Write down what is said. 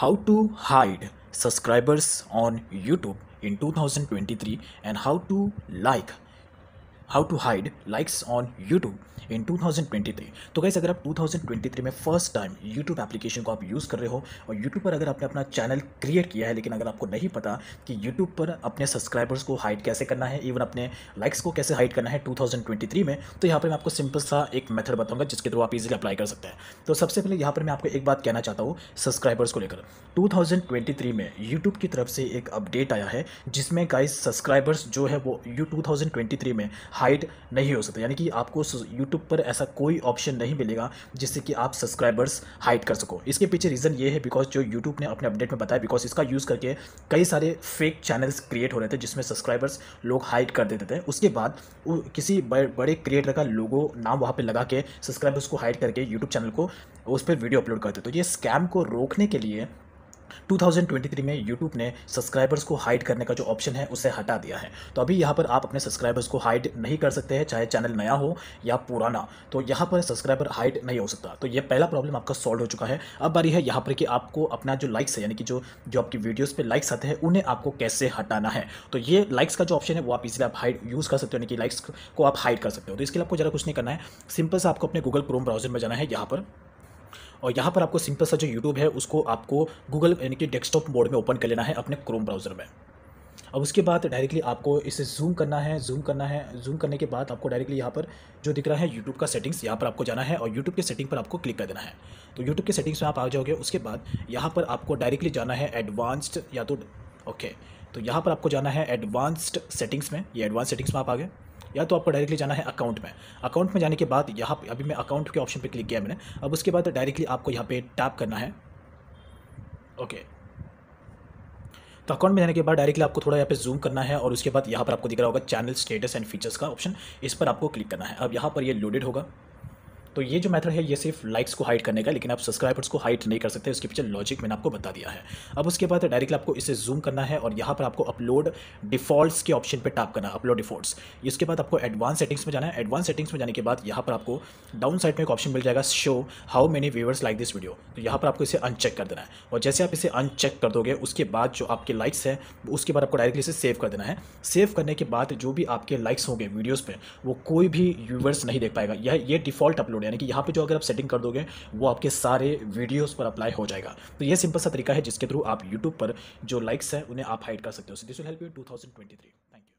how to hide subscribers on YouTube in 2023 and how to like how to hide likes on YouTube in 2023 तो कैसे अगर आप 2023 में first time YouTube application को आप use कर रहे हो और यूट्यूब पर अगर आपने अपना चैनल क्रिएट किया है लेकिन अगर आपको नहीं पता कि यूट्यूब पर अपने सब्सक्राइबर्स को हाइड कैसे करना है इवन अपने लाइक्स को कैसे हाइड करना है 2023 में तो यहाँ पर मैं आपको सिंपल सा एक मेथड बताऊँगा जिसके थ्रू आप इजिली अप्लाई कर सकते हैं तो सबसे पहले यहाँ पर मैं आपको एक बात कहना चाहता हूँ सब्सक्राइबर्स को लेकर टू में यूट्यूब की तरफ से एक अपडेट आया है जिसमें गाइज सब्सक्राइबर्स जो है वो यू टू में हाइड नहीं हो सकता यानी कि आपको यूट्यूब पर ऐसा कोई ऑप्शन नहीं मिलेगा जिससे कि आप सब्सक्राइबर्स हाइड कर सको इसके पीछे रीज़न ये है बिकॉज जो यूट्यूब ने अपने अपडेट में बताया बिकॉज इसका यूज़ करके कई सारे फेक चैनल्स क्रिएट हो रहे थे जिसमें सब्सक्राइबर्स लोग हाइड कर देते थे उसके बाद किसी बड़े क्रिएटर का लोगो नाम वहाँ पर लगा के सब्सक्राइबर्स को हाइड करके यूट्यूब चैनल को उस पर वीडियो अपलोड करते तो ये स्कैम को रोकने के लिए 2023 में यूट्यूब ने सब्सक्राइबर्स को हाइड करने का जो ऑप्शन है उसे हटा दिया है तो अभी यहाँ पर आप अपने सब्सक्राइबर्स को हाइड नहीं कर सकते हैं चाहे चैनल नया हो या पुराना तो यहाँ पर सब्सक्राइबर हाइड नहीं हो सकता तो ये पहला प्रॉब्लम आपका सॉल्व हो चुका है अब बारी है यहाँ पर कि आपको अपना जो लाइक्स है यानी कि जो जो आपकी वीडियोज़ पर लाइक्स आते हैं उन्हें आपको कैसे हटाना है तो ये लाइक्स का जो ऑप्शन है वो आप इसलिए आप हाइड यूज़ कर सकते हो यानी कि लाइक्स को आप हाइड कर सकते हो तो इसके लिए आपको ज़रा कुछ नहीं करना है सिंपल से आपको अपने गूगल क्रोम ब्राउजर में जाना है यहाँ पर और यहाँ पर आपको सिंपल सा जो यूट्यूब है उसको आपको गूगल यानी कि डेस्कटॉप मोड में ओपन कर लेना है अपने क्रोम ब्राउज़र में अब उसके बाद डायरेक्टली आपको इसे जूम करना है जूम करना है जूम करने के बाद आपको डायरेक्टली यहाँ पर जो दिख रहा है यूट्यूब का सेटिंग्स यहाँ पर आपको जाना है और यूट्यूब के सेटिंग पर आपको क्लिक कर देना है तो यूट्यूब के सेटिंग्स में आप आ जाओगे उसके बाद यहाँ पर आपको डायरेक्टली जाना है एडवांस्ड या तो ओके तो यहाँ पर आपको जाना है एडवांस्ड सेटिंग्स में ये एडवांस सेटिंग्स में आप आ गए या तो आपको डायरेक्टली जाना है अकाउंट में अकाउंट में जाने के बाद यहाँ पे अभी मैं अकाउंट के ऑप्शन पे क्लिक किया मैंने अब उसके बाद डायरेक्टली आपको यहाँ पे टैप करना है ओके तो अकाउंट में जाने के बाद डायरेक्टली आपको थोड़ा यहाँ पे जूम करना है और उसके बाद यहाँ पर आपको दिख रहा होगा चैनल स्टेटस एंड फीचर्स का ऑप्शन इस पर आपको क्लिक करना है अब यहाँ पर ये यह लोडेड होगा तो ये जो मेथड है ये सिर्फ लाइक्स को हाइड करने का लेकिन आप सब्सक्राइबर्स को हाइड नहीं कर सकते उसके पीछे लॉजिक मैंने आपको बता दिया है अब उसके बाद डायरेक्टली आपको इसे जूम करना है और यहाँ पर आपको अपलोड डिफॉल्ट्स के ऑप्शन पर टाप करना अपलोड डिफॉल्ट्स इसके बाद आपको एडवांस सेटिंग्स में जाना है एडवांस सेटिंग्स में जाने के बाद यहाँ पर आपको डाउन साइड में एक ऑप्शन मिल जाएगा show how many viewers like this video तो यहाँ पर आपको इसे अनचेक कर देना है और जैसे आप इसे अनचेक कर दोगे उसके बाद जो आपके लाइक्स है उसके बाद आपको डायरेक्टली इसे सेव कर देना है सेव करने के बाद जो भी आपके लाइक्स होंगे वीडियोज़ पर वो कोई भी व्यूवर्स नहीं देख पाएगा यह ये डिफ़ॉल्ट अपलोड यानी कि यहाँ पे जो अगर आप सेटिंग कर दोगे वो आपके सारे वीडियोस पर अप्लाई हो जाएगा तो ये सिंपल सा तरीका है जिसके थ्रू आप यूट्यूब पर जो लाइक्स हैं उन्हें आप हाइड कर सकते हो this will help you two thousand twenty three thank you